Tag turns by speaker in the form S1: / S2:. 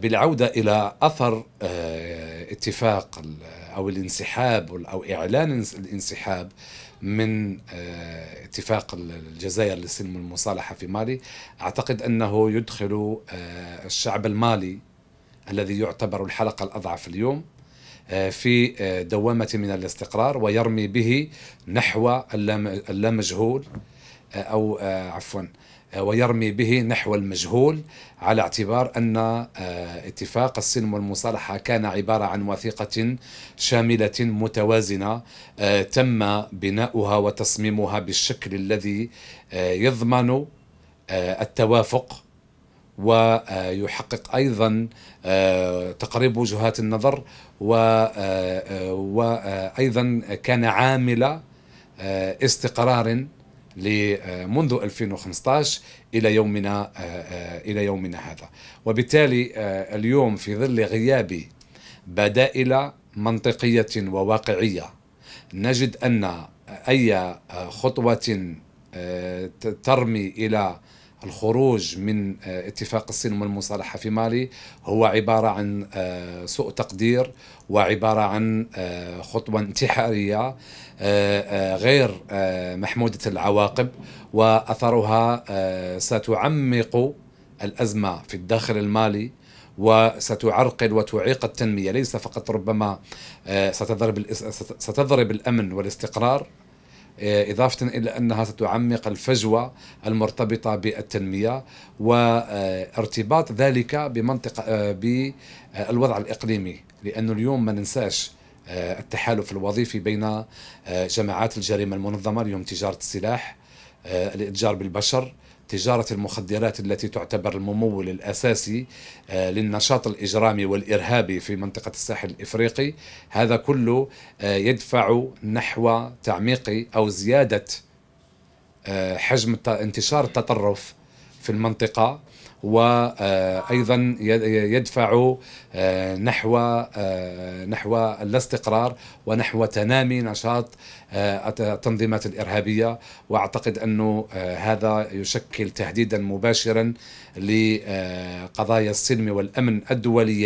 S1: بالعودة إلى أثر آه، اتفاق أو الانسحاب أو إعلان الانسحاب من آه، اتفاق الجزائر لسلم المصالحة في مالي أعتقد أنه يدخل آه، الشعب المالي الذي يعتبر الحلقة الأضعف اليوم في دوامة من الاستقرار ويرمي به نحو اللامجهول أو آه، عفوا آه، ويرمي به نحو المجهول على اعتبار أن آه، اتفاق السلم والمصالحة كان عبارة عن وثيقة شاملة متوازنة تم بناؤها وتصميمها بالشكل الذي يضمن التوافق ويحقق ايضا تقريب وجهات النظر وايضا كان عامل استقرار منذ 2015 الى يومنا آه، آه، الى يومنا هذا وبالتالي آه، اليوم في ظل غياب بدائل منطقيه وواقعيه نجد ان اي خطوه ترمي الى الخروج من آه، اتفاق الصين والمصالحة في مالي هو عبارة عن آه، سوء تقدير وعبارة عن آه، خطوة انتحارية غير محمودة العواقب وأثرها ستعمق الأزمة في الداخل المالي وستعرقل وتعيق التنميه ليس فقط ربما ستضرب ستضرب الامن والاستقرار إيه، إضافة إلى أنها ستعمق الفجوة المرتبطة بالتنمية وارتباط ذلك بمنطقة آه، بالوضع الإقليمي لأن اليوم ما ننساش آه، التحالف الوظيفي بين آه، جماعات الجريمة المنظمة اليوم تجارة السلاح الاتجار بالبشر تجارة المخدرات التي تعتبر الممول الأساسي آه، للنشاط الإجرامي والإرهابي في منطقة الساحل الإفريقي هذا كله آه، يدفع نحو تعميق أو زيادة آه، حجم انتشار التطرف في المنطقة وايضا يدفع آه، نحو آه، نحو الاستقرار ونحو تنامي نشاط آه، التنظيمات الارهابيه واعتقد انه هذا يشكل تهديدا مباشرا لقضايا السلم والامن الدوليين